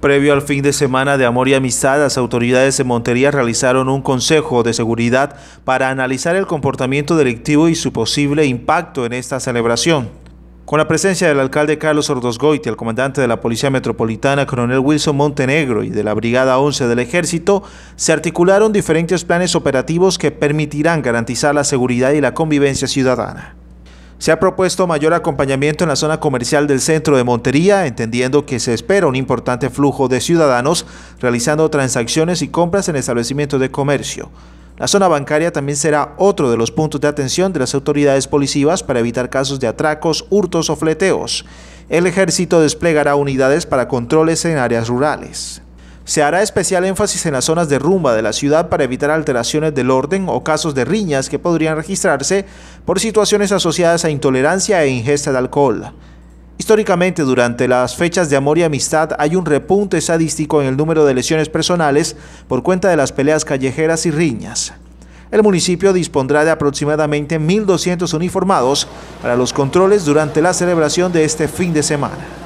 Previo al fin de semana de amor y amistad, las autoridades de Montería realizaron un consejo de seguridad para analizar el comportamiento delictivo y su posible impacto en esta celebración. Con la presencia del alcalde Carlos y el comandante de la Policía Metropolitana, coronel Wilson Montenegro, y de la Brigada 11 del Ejército, se articularon diferentes planes operativos que permitirán garantizar la seguridad y la convivencia ciudadana. Se ha propuesto mayor acompañamiento en la zona comercial del centro de Montería, entendiendo que se espera un importante flujo de ciudadanos realizando transacciones y compras en establecimientos de comercio. La zona bancaria también será otro de los puntos de atención de las autoridades policivas para evitar casos de atracos, hurtos o fleteos. El ejército desplegará unidades para controles en áreas rurales. Se hará especial énfasis en las zonas de rumba de la ciudad para evitar alteraciones del orden o casos de riñas que podrían registrarse por situaciones asociadas a intolerancia e ingesta de alcohol. Históricamente, durante las fechas de amor y amistad hay un repunte estadístico en el número de lesiones personales por cuenta de las peleas callejeras y riñas. El municipio dispondrá de aproximadamente 1.200 uniformados para los controles durante la celebración de este fin de semana.